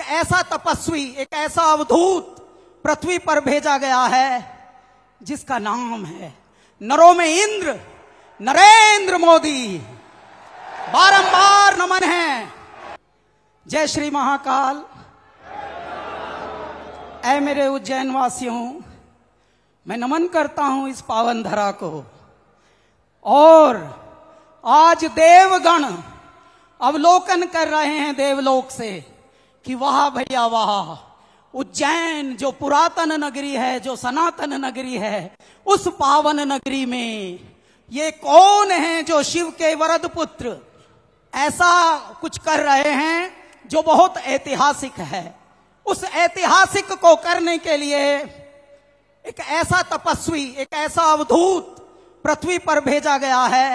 एक ऐसा तपस्वी एक ऐसा अवधूत पृथ्वी पर भेजा गया है जिसका नाम है नरो में इंद्र नरेंद्र मोदी बारंबार नमन है जय श्री महाकाल ऐ मेरे उज्जैन वासियों मैं नमन करता हूं इस पावन धरा को और आज देवगण अवलोकन कर रहे हैं देवलोक से कि वाह भैया वाह उज्जैन जो पुरातन नगरी है जो सनातन नगरी है उस पावन नगरी में ये कौन है जो शिव के वरद पुत्र ऐसा कुछ कर रहे हैं जो बहुत ऐतिहासिक है उस ऐतिहासिक को करने के लिए एक ऐसा तपस्वी एक ऐसा अवधूत पृथ्वी पर भेजा गया है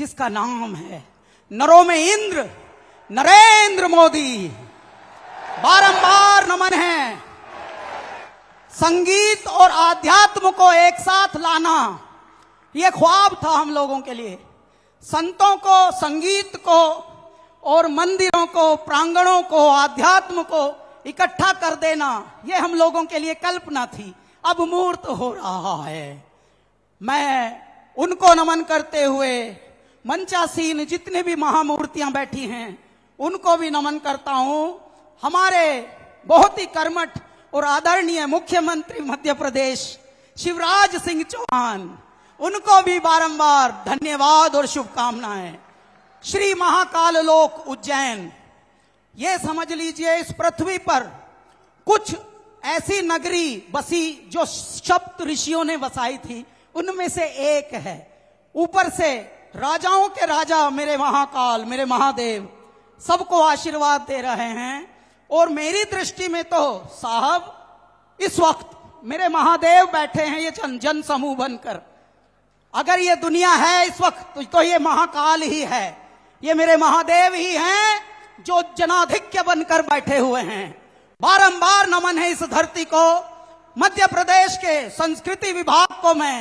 जिसका नाम है नरो में इंद्र नरेंद्र मोदी बारंबार नमन है संगीत और आध्यात्म को एक साथ लाना ये ख्वाब था हम लोगों के लिए संतों को संगीत को और मंदिरों को प्रांगणों को आध्यात्म को इकट्ठा कर देना ये हम लोगों के लिए कल्पना थी अब मूर्त हो रहा है मैं उनको नमन करते हुए मंचासीन जितने भी महामूर्तियां बैठी हैं उनको भी नमन करता हूं हमारे बहुत ही कर्मठ और आदरणीय मुख्यमंत्री मध्य प्रदेश शिवराज सिंह चौहान उनको भी बारंबार धन्यवाद और शुभकामनाएं श्री महाकाल लोक उज्जैन ये समझ लीजिए इस पृथ्वी पर कुछ ऐसी नगरी बसी जो सप्त ऋषियों ने बसाई थी उनमें से एक है ऊपर से राजाओं के राजा मेरे महाकाल मेरे महादेव सबको आशीर्वाद दे रहे हैं और मेरी दृष्टि में तो साहब इस वक्त मेरे महादेव बैठे हैं ये जन जन समूह बनकर अगर ये दुनिया है इस वक्त तो, तो ये महाकाल ही है ये मेरे महादेव ही हैं जो जनाधिक्य बनकर बैठे हुए हैं बारंबार नमन है इस धरती को मध्य प्रदेश के संस्कृति विभाग को मैं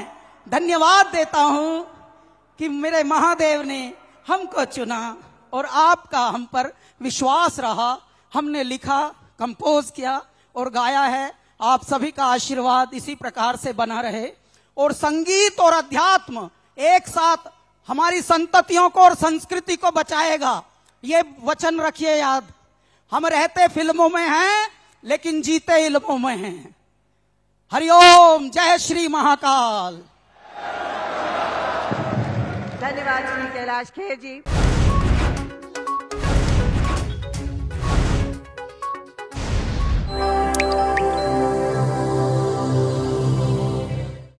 धन्यवाद देता हूं कि मेरे महादेव ने हमको चुना और आपका हम पर विश्वास रहा हमने लिखा कंपोज किया और गाया है आप सभी का आशीर्वाद इसी प्रकार से बना रहे और संगीत और अध्यात्म एक साथ हमारी संततियों को और संस्कृति को बचाएगा ये वचन रखिए याद हम रहते फिल्मों में हैं लेकिन जीते इल्मों में हैं हरिओम जय श्री महाकाल धन्यवाद श्री कैलाश खेर जी